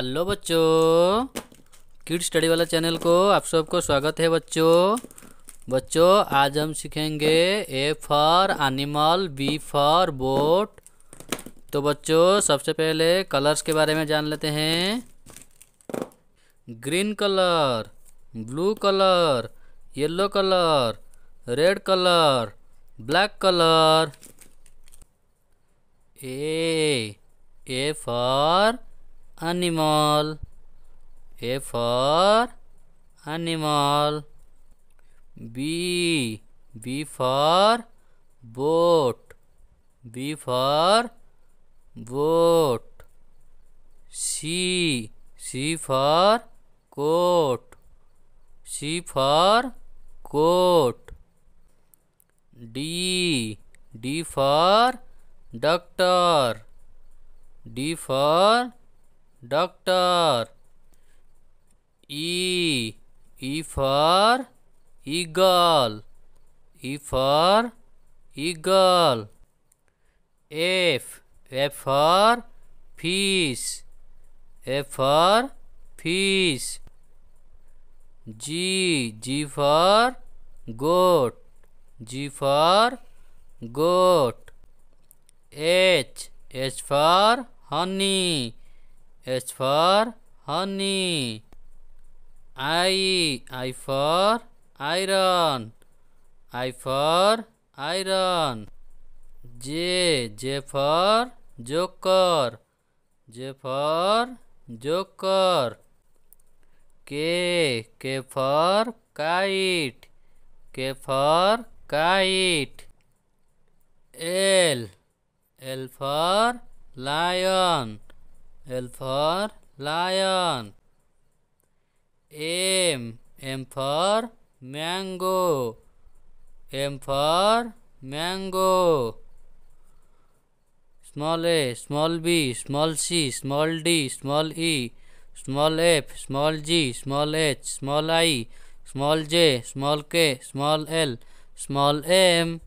Hello बच्चों kid study वाला channel को आप सबको स्वागत है बच्चों बच्चों आज हम सीखेंगे A for animal B for boat तो बच्चों सबसे पहले कलर्स के बारे में जान लेते हैं green colour blue colour yellow colour red colour black colour A A for animal A for animal B B for boat B for boat C C for coat C for coat D D for doctor D for doctor E for eagle E for eagle F F R fish F R fish G G for goat G for goat H H for honey H for honey I I for iron I for iron J J for joker J for joker K K for kite K for kite L L for lion L for lion. M. M for mango. M for mango. Small a, small b, small c, small d, small e, small f, small g, small h, small i, small j, small k, small l, small m.